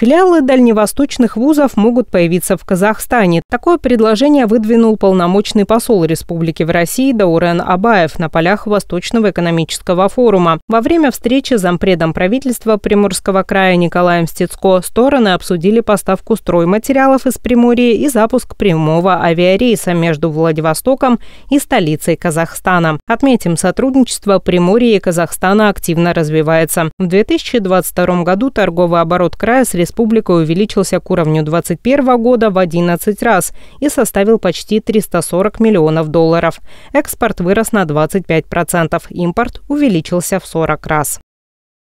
Филиалы дальневосточных вузов могут появиться в Казахстане. Такое предложение выдвинул полномочный посол Республики в России Даурен Абаев на полях Восточного экономического форума. Во время встречи с зампредом правительства Приморского края Николаем Стецко стороны обсудили поставку стройматериалов из Приморья и запуск прямого авиарейса между Владивостоком и столицей Казахстана. Отметим, сотрудничество Приморья и Казахстана активно развивается. В 2022 году торговый оборот края с республикой республикой увеличился к уровню 2021 года в 11 раз и составил почти 340 миллионов долларов. Экспорт вырос на 25%, импорт увеличился в 40 раз.